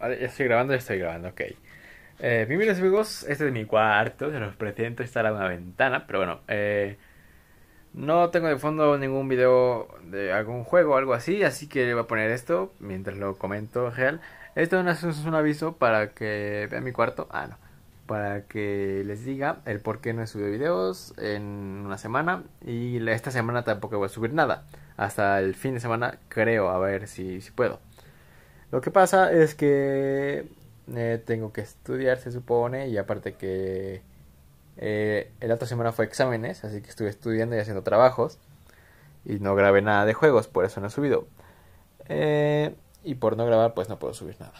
ya estoy grabando, ya estoy grabando, ok. Eh, bienvenidos amigos, este es mi cuarto, se los presento, está una ventana, pero bueno, eh, no tengo de fondo ningún video de algún juego o algo así, así que voy a poner esto mientras lo comento real. Esto es un aviso para que vean mi cuarto, ah no, para que les diga el por qué no he subido videos en una semana y esta semana tampoco voy a subir nada, hasta el fin de semana creo, a ver si, si puedo. Lo que pasa es que eh, tengo que estudiar, se supone, y aparte que eh, el la otra semana fue exámenes, así que estuve estudiando y haciendo trabajos, y no grabé nada de juegos, por eso no he subido. Eh, y por no grabar, pues no puedo subir nada.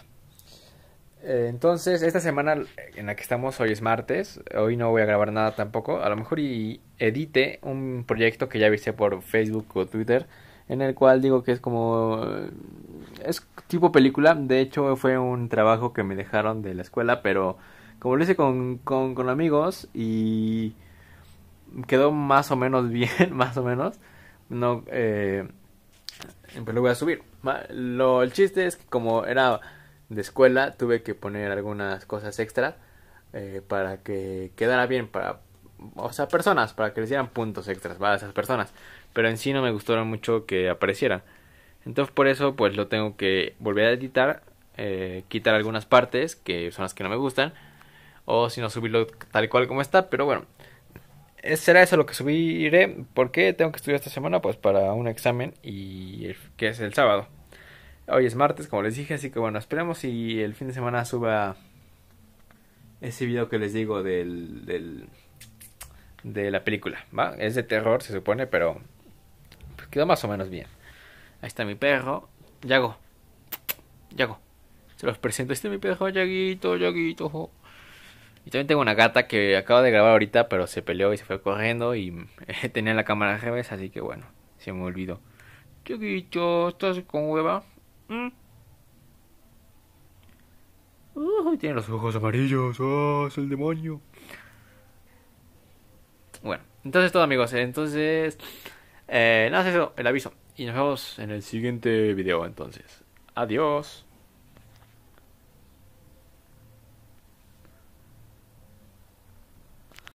Entonces, esta semana en la que estamos hoy es martes, hoy no voy a grabar nada tampoco, a lo mejor y edite un proyecto que ya viste por Facebook o Twitter, en el cual digo que es como es tipo película. De hecho, fue un trabajo que me dejaron de la escuela, pero como lo hice con, con, amigos y quedó más o menos bien, más o menos. No, eh, pues lo voy a subir. Lo, el chiste es que como era de escuela, tuve que poner algunas cosas extra eh, para que quedara bien para, o sea, personas, para que les dieran puntos extras a esas personas. Pero en sí no me gustó mucho que aparecieran. Entonces por eso pues lo tengo que volver a editar, eh, quitar algunas partes que son las que no me gustan, o si no subirlo tal cual como está, pero bueno, eh, será eso lo que subiré, porque tengo que estudiar esta semana pues para un examen y que es el sábado. Hoy es martes, como les dije, así que bueno, esperemos y el fin de semana suba ese video que les digo del, de la película, ¿va? Es de terror, se supone, pero pues, quedó más o menos bien. Ahí está mi perro. Yago. Yago. Se los presento. Este es mi perro, Yaguito, Yaguito. Y también tengo una gata que acabo de grabar ahorita, pero se peleó y se fue corriendo y tenía la cámara al revés, así que bueno, se me olvidó. Yaguito, ¿estás con hueva? ¿Mm? Uy, tiene los ojos amarillos. Oh, es el demonio. Bueno, entonces todo amigos. Entonces, no eh, nada, eso, el aviso y nos vemos en el siguiente video entonces. Adiós.